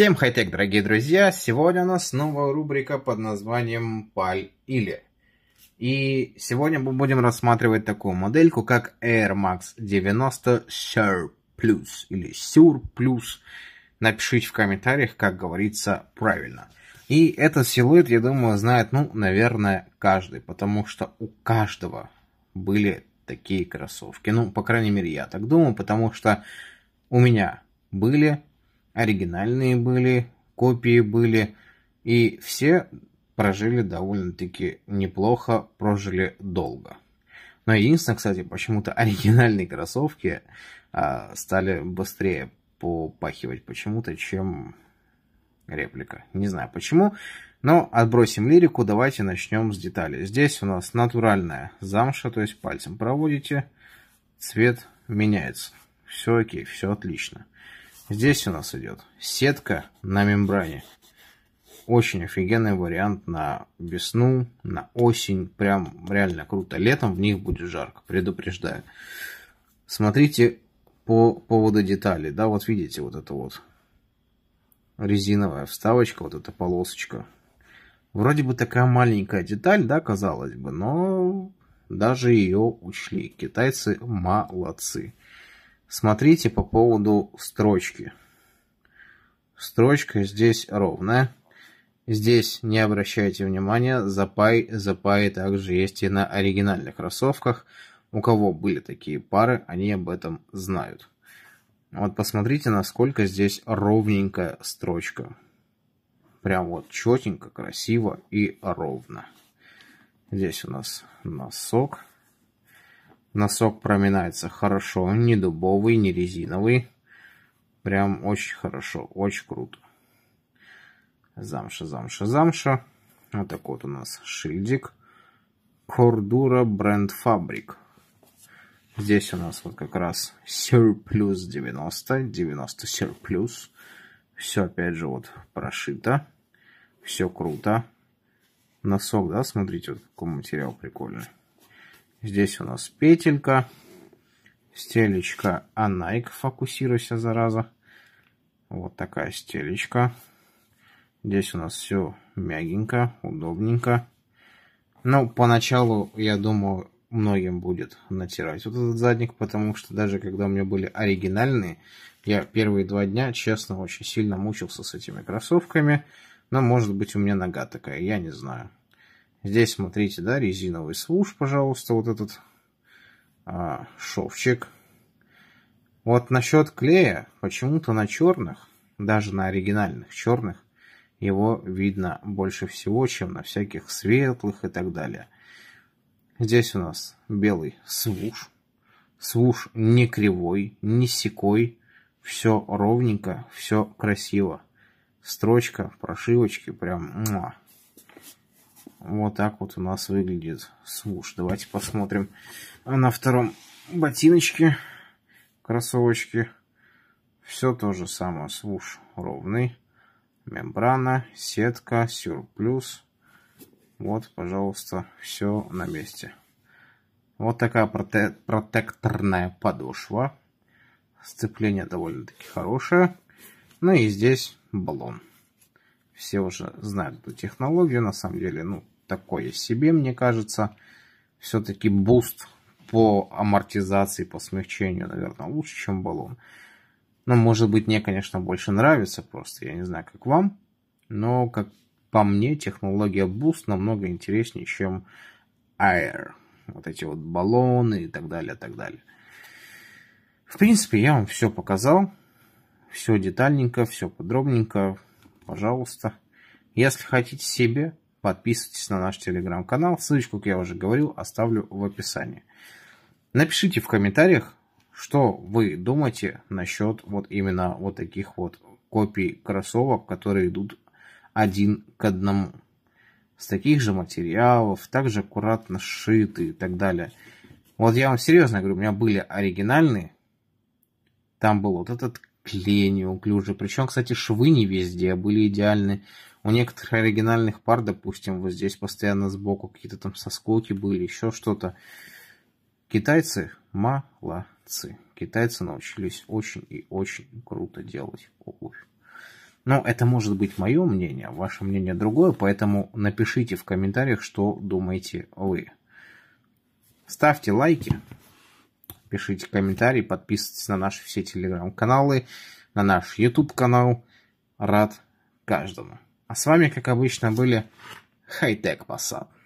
Всем хай-тек, дорогие друзья! Сегодня у нас снова рубрика под названием Паль или. И сегодня мы будем рассматривать такую модельку, как Air Max 90 Sure Plus или Sure Plus. Напишите в комментариях, как говорится правильно. И этот силуэт, я думаю, знает, ну, наверное, каждый, потому что у каждого были такие кроссовки. Ну, по крайней мере, я так думаю, потому что у меня были оригинальные были, копии были, и все прожили довольно-таки неплохо, прожили долго. Но единственное, кстати, почему-то оригинальные кроссовки а, стали быстрее попахивать почему-то, чем реплика. Не знаю почему, но отбросим лирику, давайте начнем с деталей. Здесь у нас натуральная замша, то есть пальцем проводите, цвет меняется. Все окей, все отлично. Здесь у нас идет сетка на мембране. Очень офигенный вариант на весну, на осень. Прям реально круто. Летом в них будет жарко, предупреждаю. Смотрите по поводу деталей. Да, вот видите, вот это вот резиновая вставочка, вот эта полосочка. Вроде бы такая маленькая деталь, да, казалось бы, но даже ее учли. Китайцы молодцы. Смотрите по поводу строчки. Строчка здесь ровная. Здесь не обращайте внимания, запай, запай также есть и на оригинальных кроссовках. У кого были такие пары, они об этом знают. Вот посмотрите, насколько здесь ровненькая строчка. Прям вот четенько, красиво и ровно. Здесь у нас носок. Носок проминается хорошо, не дубовый, не резиновый. Прям очень хорошо, очень круто. Замша, замша, замша. Вот такой вот у нас шильдик. Cordura Brand Fabric. Здесь у нас вот как раз Surplus 90, 90 Surplus. Все опять же вот прошито. Все круто. Носок, да, смотрите, вот какой материал прикольный. Здесь у нас петелька. Стелечка Анайк, фокусируйся, зараза. Вот такая стелечка. Здесь у нас все мягенько, удобненько. Ну, поначалу, я думаю, многим будет натирать вот этот задник, потому что даже когда у меня были оригинальные, я первые два дня, честно, очень сильно мучился с этими кроссовками. Но, может быть, у меня нога такая, я не знаю. Здесь, смотрите, да, резиновый служ, пожалуйста, вот этот а, шовчик. Вот насчет клея, почему-то на черных, даже на оригинальных черных, его видно больше всего, чем на всяких светлых и так далее. Здесь у нас белый свуш. Свуш не кривой, не секой. Все ровненько, все красиво. Строчка, прошивочки, прям муа, вот так вот у нас выглядит свуш. Давайте посмотрим на втором ботиночке, кроссовочке. Все то же самое. Свуш ровный. Мембрана, сетка, сюрплюс. Вот, пожалуйста, все на месте. Вот такая проте протекторная подошва. Сцепление довольно-таки хорошее. Ну и здесь баллон. Все уже знают эту технологию. На самом деле, ну, такое себе, мне кажется. Все-таки буст по амортизации, по смягчению, наверное, лучше, чем баллон. Но, ну, может быть, мне, конечно, больше нравится просто. Я не знаю, как вам. Но, как по мне, технология Boost намного интереснее, чем Air. Вот эти вот баллоны и так далее, так далее. В принципе, я вам все показал. Все детальненько, все подробненько. Пожалуйста. Если хотите себе подписывайтесь на наш телеграм-канал. Ссылочку, как я уже говорил, оставлю в описании. Напишите в комментариях, что вы думаете насчет вот именно вот таких вот копий кроссовок, которые идут один к одному. С таких же материалов, также аккуратно сшиты и так далее. Вот я вам серьезно говорю, у меня были оригинальные. Там был вот этот клей неуклюжий. Причем, кстати, швы не везде а были идеальны. У некоторых оригинальных пар, допустим, вот здесь постоянно сбоку какие-то там соскоки были, еще что-то. Китайцы молодцы. Китайцы научились очень и очень круто делать обувь. Но это может быть мое мнение, а ваше мнение другое, поэтому напишите в комментариях, что думаете вы. Ставьте лайки, пишите комментарии, подписывайтесь на наши все телеграм-каналы, на наш YouTube-канал. Рад каждому. А с вами, как обычно, были Хайтек Passat.